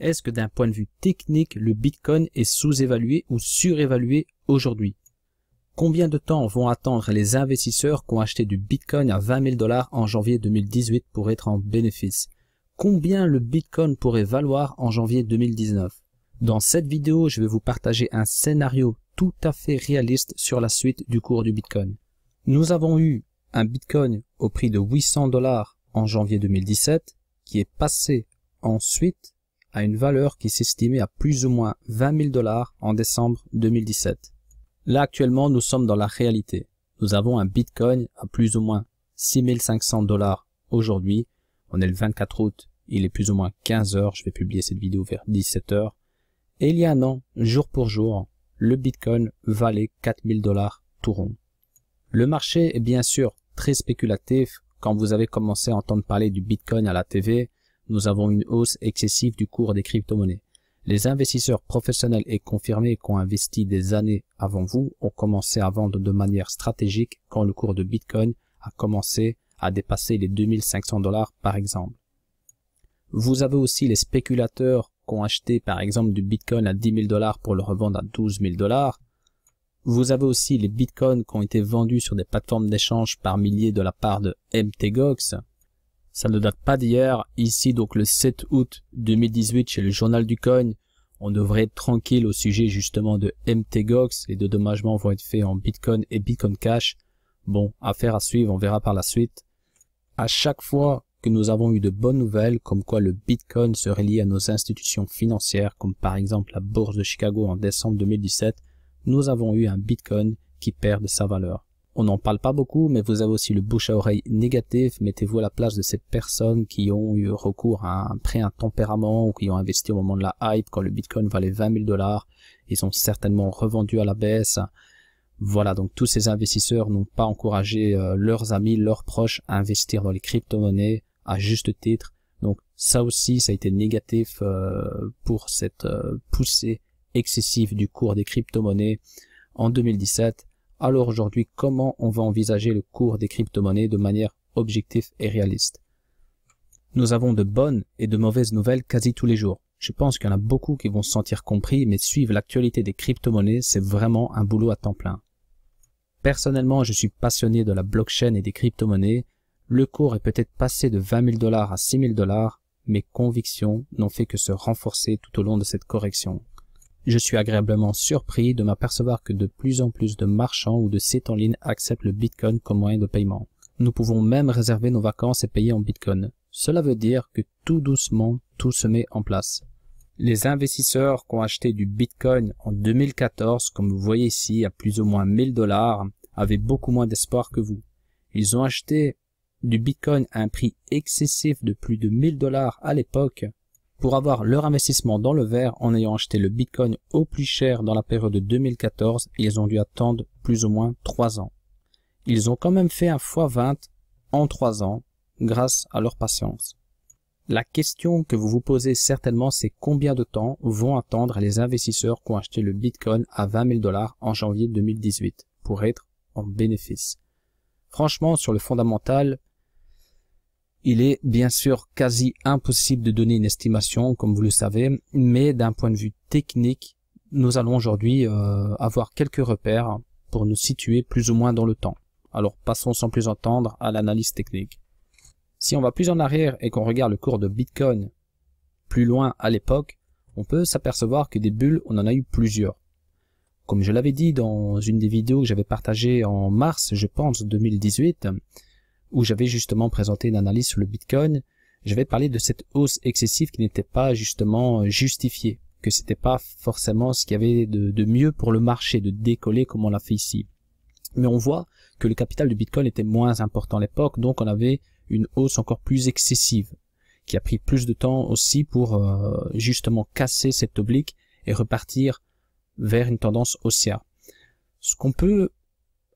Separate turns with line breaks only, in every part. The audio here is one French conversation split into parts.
Est-ce que d'un point de vue technique, le Bitcoin est sous-évalué ou surévalué aujourd'hui Combien de temps vont attendre les investisseurs qui ont acheté du Bitcoin à 20 000 dollars en janvier 2018 pour être en bénéfice Combien le Bitcoin pourrait valoir en janvier 2019 Dans cette vidéo, je vais vous partager un scénario tout à fait réaliste sur la suite du cours du Bitcoin. Nous avons eu un Bitcoin au prix de 800 dollars en janvier 2017 qui est passé ensuite à une valeur qui s'estimait à plus ou moins 20 000 dollars en décembre 2017. Là actuellement, nous sommes dans la réalité. Nous avons un Bitcoin à plus ou moins 6500 dollars aujourd'hui. On est le 24 août, il est plus ou moins 15 heures. Je vais publier cette vidéo vers 17 heures. Et il y a un an, jour pour jour, le Bitcoin valait 4000 dollars tout rond. Le marché est bien sûr très spéculatif. Quand vous avez commencé à entendre parler du Bitcoin à la TV, nous avons une hausse excessive du cours des crypto-monnaies. Les investisseurs professionnels et confirmés qui ont investi des années avant vous ont commencé à vendre de manière stratégique quand le cours de Bitcoin a commencé à dépasser les 2500 dollars par exemple. Vous avez aussi les spéculateurs qui ont acheté par exemple du Bitcoin à 10 000 dollars pour le revendre à 12 000 dollars. Vous avez aussi les Bitcoins qui ont été vendus sur des plateformes d'échange par milliers de la part de MTGOX ça ne date pas d'hier. Ici, donc le 7 août 2018, chez le Journal du coin. on devrait être tranquille au sujet justement de MTGOX. et de dommagements vont être faits en Bitcoin et Bitcoin Cash. Bon, affaire à suivre, on verra par la suite. À chaque fois que nous avons eu de bonnes nouvelles, comme quoi le Bitcoin serait lié à nos institutions financières, comme par exemple la Bourse de Chicago en décembre 2017, nous avons eu un Bitcoin qui perd de sa valeur on n'en parle pas beaucoup, mais vous avez aussi le bouche à oreille négatif. Mettez-vous à la place de ces personnes qui ont eu recours à un prêt à tempérament ou qui ont investi au moment de la hype quand le Bitcoin valait 20 000 dollars. Ils ont certainement revendu à la baisse. Voilà, donc tous ces investisseurs n'ont pas encouragé euh, leurs amis, leurs proches à investir dans les crypto-monnaies à juste titre. Donc ça aussi, ça a été négatif euh, pour cette euh, poussée excessive du cours des crypto-monnaies en 2017. Alors aujourd'hui, comment on va envisager le cours des crypto-monnaies de manière objective et réaliste Nous avons de bonnes et de mauvaises nouvelles quasi tous les jours. Je pense qu'il y en a beaucoup qui vont se sentir compris, mais suivre l'actualité des crypto-monnaies, c'est vraiment un boulot à temps plein. Personnellement, je suis passionné de la blockchain et des crypto-monnaies. Le cours est peut-être passé de 20 000 dollars à 6 000 dollars. Mes convictions n'ont fait que se renforcer tout au long de cette correction. Je suis agréablement surpris de m'apercevoir que de plus en plus de marchands ou de sites en ligne acceptent le Bitcoin comme moyen de paiement. Nous pouvons même réserver nos vacances et payer en Bitcoin. Cela veut dire que tout doucement, tout se met en place. Les investisseurs qui ont acheté du Bitcoin en 2014, comme vous voyez ici, à plus ou moins 1000 dollars, avaient beaucoup moins d'espoir que vous. Ils ont acheté du Bitcoin à un prix excessif de plus de 1000 dollars à l'époque pour avoir leur investissement dans le vert en ayant acheté le Bitcoin au plus cher dans la période de 2014, ils ont dû attendre plus ou moins 3 ans. Ils ont quand même fait un x20 en 3 ans grâce à leur patience. La question que vous vous posez certainement, c'est combien de temps vont attendre les investisseurs qui ont acheté le Bitcoin à 20 000 dollars en janvier 2018 pour être en bénéfice. Franchement, sur le fondamental, il est bien sûr quasi impossible de donner une estimation, comme vous le savez, mais d'un point de vue technique, nous allons aujourd'hui euh, avoir quelques repères pour nous situer plus ou moins dans le temps. Alors passons sans plus entendre à l'analyse technique. Si on va plus en arrière et qu'on regarde le cours de Bitcoin plus loin à l'époque, on peut s'apercevoir que des bulles, on en a eu plusieurs. Comme je l'avais dit dans une des vidéos que j'avais partagées en mars, je pense, 2018, où j'avais justement présenté une analyse sur le Bitcoin, j'avais parlé de cette hausse excessive qui n'était pas justement euh, justifiée, que c'était pas forcément ce qu'il y avait de, mieux pour le marché, de décoller comme on l'a fait ici. Mais on voit que le capital du Bitcoin était moins important à l'époque, donc on avait une hausse encore plus excessive, qui a pris plus de temps aussi pour euh, justement casser cette oblique et repartir vers une tendance haussière. Ce qu'on peut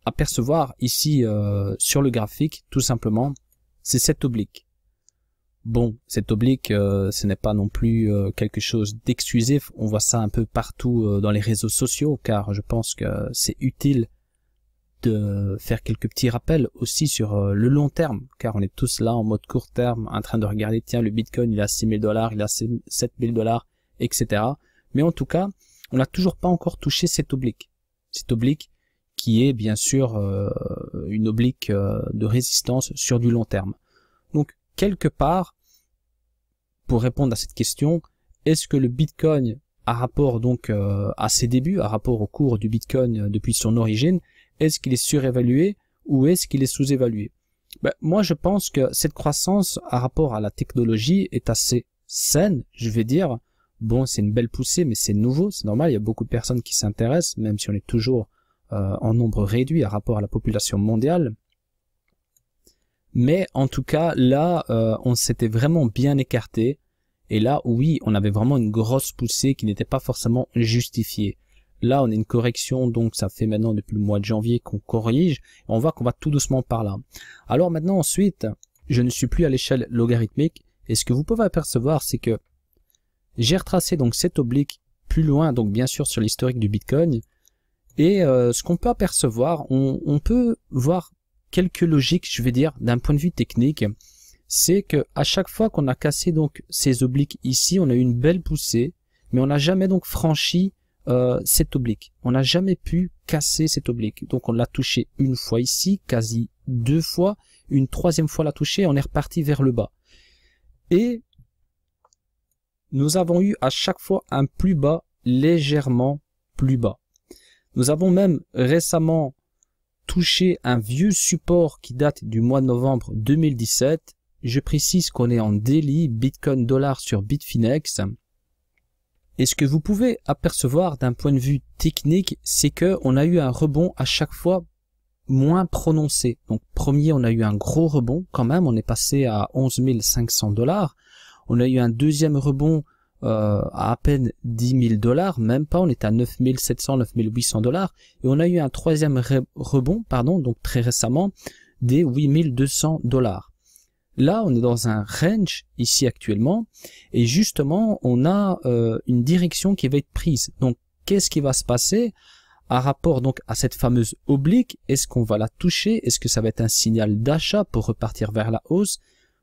apercevoir ici euh, sur le graphique, tout simplement, c'est cet oblique. Bon, cet oblique, euh, ce n'est pas non plus euh, quelque chose d'exclusif, on voit ça un peu partout dans les réseaux sociaux, car je pense que c'est utile de faire quelques petits rappels aussi sur le long terme, car on est tous là en mode court terme, en train de regarder, tiens, le Bitcoin, il a 6000 dollars, il a 7000 dollars, etc. Mais en tout cas, on n'a toujours pas encore touché cet oblique. Cet oblique qui est bien sûr euh, une oblique euh, de résistance sur du long terme. Donc quelque part, pour répondre à cette question, est-ce que le Bitcoin à rapport donc euh, à ses débuts, à rapport au cours du Bitcoin depuis son origine, est-ce qu'il est surévalué ou est-ce qu'il est sous-évalué ben, Moi je pense que cette croissance à rapport à la technologie est assez saine, je vais dire. Bon, c'est une belle poussée, mais c'est nouveau, c'est normal, il y a beaucoup de personnes qui s'intéressent, même si on est toujours euh, en nombre réduit à rapport à la population mondiale. Mais en tout cas, là, euh, on s'était vraiment bien écarté. Et là, oui, on avait vraiment une grosse poussée qui n'était pas forcément justifiée. Là, on a une correction, donc ça fait maintenant depuis le mois de janvier qu'on corrige. Et on voit qu'on va tout doucement par là. Alors maintenant, ensuite, je ne suis plus à l'échelle logarithmique. Et ce que vous pouvez apercevoir, c'est que j'ai retracé donc cette oblique plus loin, donc bien sûr sur l'historique du Bitcoin. Et euh, ce qu'on peut apercevoir, on, peut voir quelques logiques, je vais dire, d'un point de vue technique, c'est qu'à chaque fois qu'on a cassé donc ces obliques ici, on a eu une belle poussée, mais on n'a jamais donc franchi euh, cet oblique. On n'a jamais pu casser cet oblique. Donc on l'a touché une fois ici, quasi deux fois, une troisième fois l'a touché, on est reparti vers le bas. Et nous avons eu à chaque fois un plus bas légèrement plus bas. Nous avons même récemment touché un vieux support qui date du mois de novembre 2017. Je précise qu'on est en daily Bitcoin dollar sur Bitfinex. Et ce que vous pouvez apercevoir d'un point de vue technique, c'est que on a eu un rebond à chaque fois moins prononcé. Donc premier, on a eu un gros rebond quand même, on est passé à 11 500 dollars. On a eu un deuxième rebond euh, à peine 10 000 dollars, même pas, on est à 9 700, 9 800 dollars, et on a eu un troisième rebond, pardon, donc très récemment, des 8 200 dollars. Là, on est dans un range ici actuellement, et justement, on a euh, une direction qui va être prise. Donc, qu'est-ce qui va se passer à rapport donc à cette fameuse oblique Est-ce qu'on va la toucher Est-ce que ça va être un signal d'achat pour repartir vers la hausse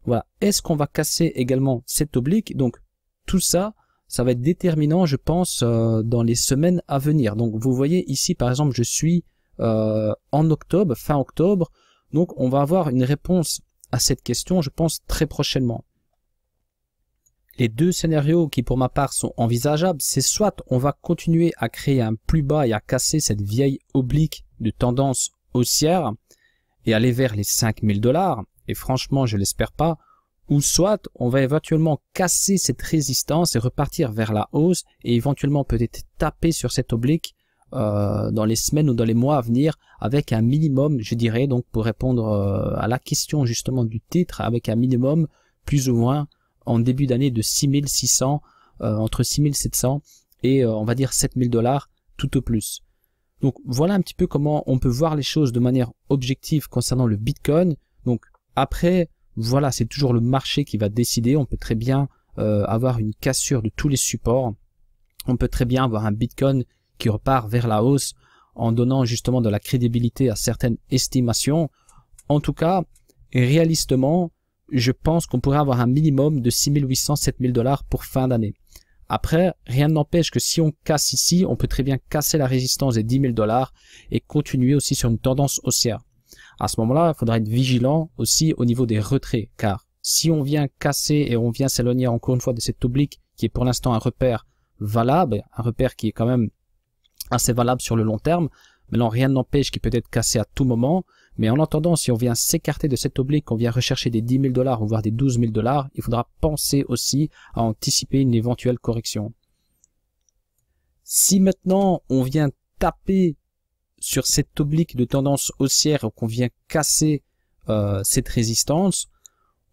Voilà. Est-ce qu'on va casser également cette oblique Donc, tout ça, ça va être déterminant, je pense, euh, dans les semaines à venir. Donc vous voyez ici, par exemple, je suis euh, en octobre, fin octobre. Donc on va avoir une réponse à cette question, je pense, très prochainement. Les deux scénarios qui pour ma part sont envisageables, c'est soit on va continuer à créer un plus bas et à casser cette vieille oblique de tendance haussière et aller vers les 5000 dollars, et franchement je l'espère pas, ou soit on va éventuellement casser cette résistance et repartir vers la hausse et éventuellement peut-être taper sur cette oblique euh, dans les semaines ou dans les mois à venir avec un minimum, je dirais, donc pour répondre euh, à la question justement du titre, avec un minimum plus ou moins en début d'année de 6600, euh, entre 6700 et on va dire 7000 dollars tout au plus. Donc voilà un petit peu comment on peut voir les choses de manière objective concernant le Bitcoin. Donc après, voilà, c'est toujours le marché qui va décider. On peut très bien euh, avoir une cassure de tous les supports. On peut très bien avoir un Bitcoin qui repart vers la hausse en donnant justement de la crédibilité à certaines estimations. En tout cas, réalistement, je pense qu'on pourrait avoir un minimum de 6800, 7000 dollars pour fin d'année. Après, rien n'empêche que si on casse ici, on peut très bien casser la résistance des 10 000 dollars et continuer aussi sur une tendance haussière à ce moment-là, il faudra être vigilant aussi au niveau des retraits, car si on vient casser et on vient s'éloigner encore une fois de cet oblique qui est pour l'instant un repère valable, un repère qui est quand même assez valable sur le long terme, maintenant rien n'empêche qu'il peut être cassé à tout moment, mais en attendant, si on vient s'écarter de cet oblique, on vient rechercher des 10 000 dollars, voire des 12 000 dollars, il faudra penser aussi à anticiper une éventuelle correction. Si maintenant on vient taper sur cette oblique de tendance haussière qu'on vient casser euh, cette résistance,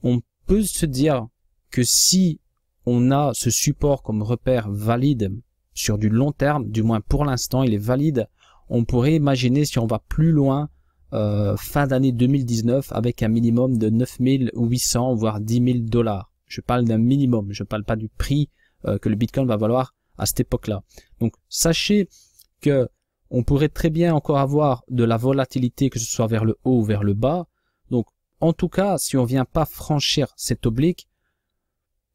on peut se dire que si on a ce support comme repère valide sur du long terme, du moins pour l'instant il est valide, on pourrait imaginer si on va plus loin euh, fin d'année 2019 avec un minimum de 9800 voire 10 000 dollars. Je parle d'un minimum, je parle pas du prix euh, que le Bitcoin va valoir à cette époque-là. Donc sachez que on pourrait très bien encore avoir de la volatilité, que ce soit vers le haut ou vers le bas. Donc, en tout cas, si on vient pas franchir cet oblique,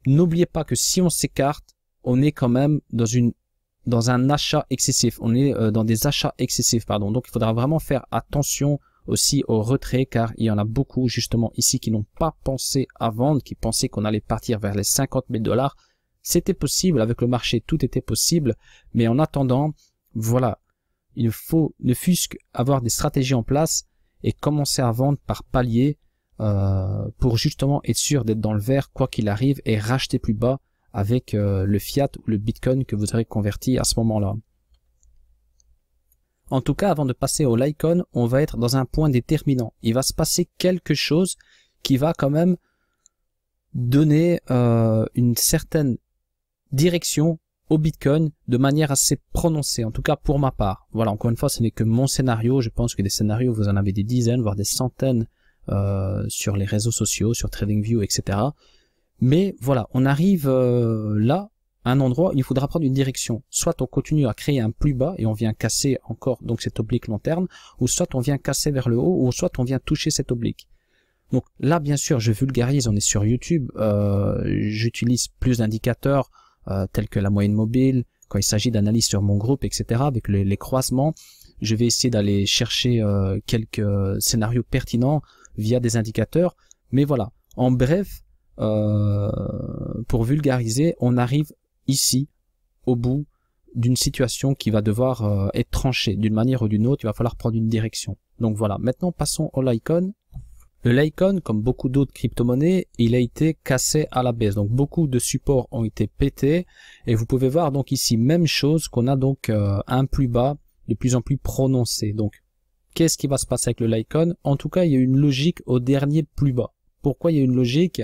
n'oubliez pas que si on s'écarte, on est quand même dans une dans un achat excessif. On est euh, dans des achats excessifs, pardon. Donc, il faudra vraiment faire attention aussi au retrait, car il y en a beaucoup justement ici qui n'ont pas pensé à vendre, qui pensaient qu'on allait partir vers les 50 000 dollars. C'était possible avec le marché, tout était possible, mais en attendant, voilà, il faut ne fût-ce qu'avoir des stratégies en place et commencer à vendre par palier euh, pour justement être sûr d'être dans le vert quoi qu'il arrive et racheter plus bas avec euh, le fiat ou le bitcoin que vous aurez converti à ce moment-là. En tout cas, avant de passer au Lycon, on va être dans un point déterminant. Il va se passer quelque chose qui va quand même donner euh, une certaine direction au Bitcoin de manière assez prononcée, en tout cas pour ma part. Voilà, encore une fois, ce n'est que mon scénario. Je pense que des scénarios, vous en avez des dizaines, voire des centaines euh, sur les réseaux sociaux, sur TradingView, etc. Mais voilà, on arrive euh, là, à un endroit, il faudra prendre une direction. Soit on continue à créer un plus bas et on vient casser encore donc cette oblique lanterne, ou soit on vient casser vers le haut, ou soit on vient toucher cette oblique. Donc là, bien sûr, je vulgarise, on est sur YouTube, euh, j'utilise plus d'indicateurs, euh, que la moyenne mobile, quand il s'agit d'analyse sur mon groupe, etc., avec les, croisements, je vais essayer d'aller chercher euh, quelques euh, scénarios pertinents via des indicateurs. Mais voilà, en bref, euh, pour vulgariser, on arrive ici au bout d'une situation qui va devoir être tranchée d'une manière ou d'une autre, il va falloir prendre une direction. Donc voilà, maintenant passons au l'icône. Le Litecoin, comme beaucoup d'autres crypto-monnaies, il a été cassé à la baisse. Donc beaucoup de supports ont été pétés. Et vous pouvez voir donc ici, même chose qu'on a donc euh, un plus bas de plus en plus prononcé. Donc qu'est-ce qui va se passer avec le Litecoin En tout cas, il y a une logique au dernier plus bas. Pourquoi il y a une logique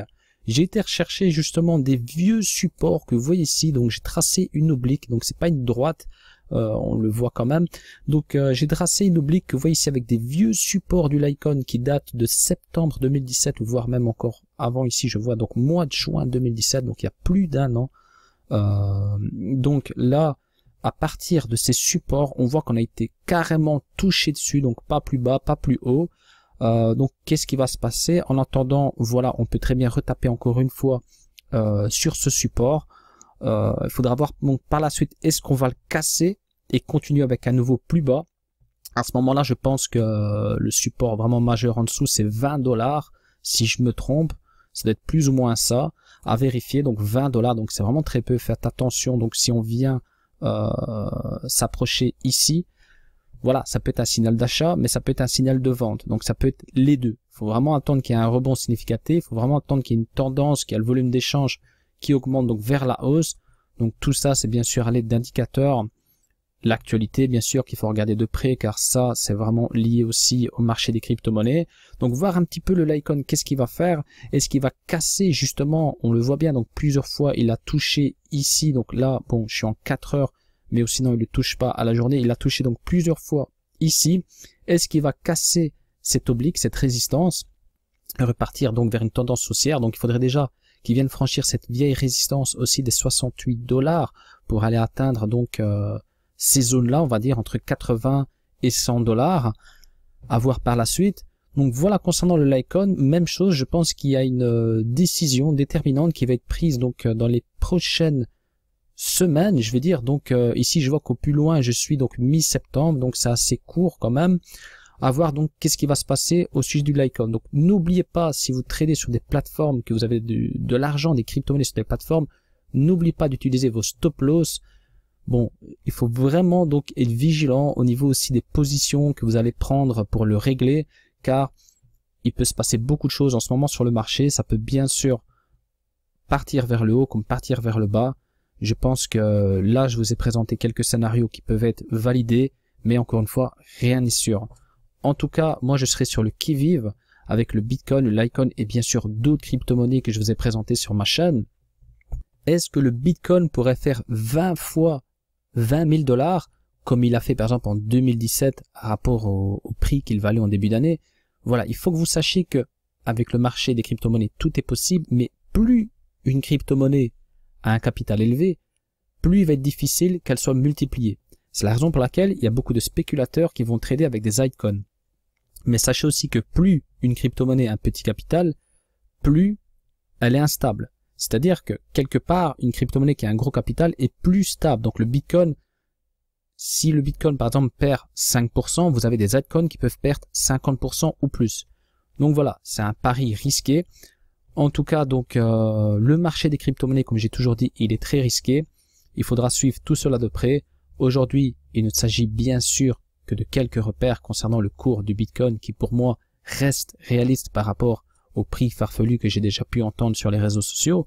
J'ai été rechercher justement des vieux supports que vous voyez ici. Donc j'ai tracé une oblique. Donc c'est pas une droite. Euh, on le voit quand même. Donc euh, j'ai tracé une oblique que vous voyez ici avec des vieux supports du Lycon qui datent de septembre 2017, voire même encore avant ici, je vois donc mois de juin 2017, donc il y a plus d'un an. Euh, donc là, à partir de ces supports, on voit qu'on a été carrément touché dessus, donc pas plus bas, pas plus haut. donc qu'est-ce qui va se passer En attendant, voilà, on peut très bien retaper encore une fois sur ce support. Euh, il faudra voir donc par la suite, est-ce qu'on va le casser et continuer avec un nouveau plus bas À ce moment-là, je pense que le support vraiment majeur en dessous, c'est 20 dollars. Si je me trompe, ça doit être plus ou moins ça à vérifier. Donc 20 dollars, donc c'est vraiment très peu. Faites attention. Donc si on vient euh, s'approcher ici, voilà, ça peut être un signal d'achat, mais ça peut être un signal de vente. Donc ça peut être les deux. Il faut vraiment attendre qu'il y ait un rebond significatif. Il faut vraiment attendre qu'il y ait une tendance, qu'il y ait le volume d'échange qui augmente donc vers la hausse. Donc tout ça, c'est bien sûr à l'aide d'indicateurs. L'actualité, bien sûr, qu'il faut regarder de près, car ça, c'est vraiment lié aussi au marché des crypto-monnaies. Donc voir un petit peu le Lycon, qu'est-ce qu'il va faire Est-ce qu'il va casser, justement, on le voit bien, donc plusieurs fois, il a touché ici. Donc là, bon, je suis en 4 heures, mais sinon, il ne touche pas à la journée. Il a touché donc plusieurs fois ici. Est-ce qu'il va casser cet oblique, cette résistance, et repartir donc vers une tendance haussière Donc il faudrait déjà qui viennent franchir cette vieille résistance aussi des 68 dollars pour aller atteindre donc euh, ces zones-là, on va dire entre 80 et 100 dollars, à voir par la suite. Donc voilà, concernant le Lycon, même chose, je pense qu'il y a une euh, décision déterminante qui va être prise donc euh, dans les prochaines semaines, je vais dire. Donc ici, je vois qu'au plus loin, je suis donc mi-septembre, donc c'est assez court quand même à voir donc qu'est-ce qui va se passer au sujet du Litecoin. Donc n'oubliez pas, si vous tradez sur des plateformes, que vous avez de, de l'argent, des crypto-monnaies sur des plateformes, n'oubliez pas d'utiliser vos stop loss. Bon, il faut vraiment donc être vigilant au niveau aussi des positions que vous allez prendre pour le régler, car il peut se passer beaucoup de choses en ce moment sur le marché. Ça peut bien sûr partir vers le haut comme partir vers le bas. Je pense que là, je vous ai présenté quelques scénarios qui peuvent être validés, mais encore une fois, rien n'est sûr. En tout cas, moi je serai sur le qui-vive avec le Bitcoin, le et bien sûr d'autres crypto-monnaies que je vous ai présentées sur ma chaîne. Est-ce que le Bitcoin pourrait faire 20 fois 20 000 dollars comme il a fait par exemple en 2017 à rapport au, prix qu'il valait en début d'année Voilà, il faut que vous sachiez que avec le marché des crypto-monnaies, tout est possible, mais plus une crypto-monnaie a un capital élevé, plus il va être difficile qu'elle soit multipliée. C'est la raison pour laquelle il y a beaucoup de spéculateurs qui vont trader avec des icônes mais sachez aussi que plus une crypto-monnaie a un petit capital, plus elle est instable. C'est-à-dire que quelque part, une crypto-monnaie qui a un gros capital est plus stable. Donc le Bitcoin, si le Bitcoin par exemple perd 5%, vous avez des altcoins qui peuvent perdre 50% ou plus. Donc voilà, c'est un pari risqué. En tout cas, donc euh, le marché des crypto-monnaies, comme j'ai toujours dit, il est très risqué. Il faudra suivre tout cela de près. Aujourd'hui, il ne s'agit bien sûr que de quelques repères concernant le cours du Bitcoin qui pour moi reste réaliste par rapport au prix farfelu que j'ai déjà pu entendre sur les réseaux sociaux,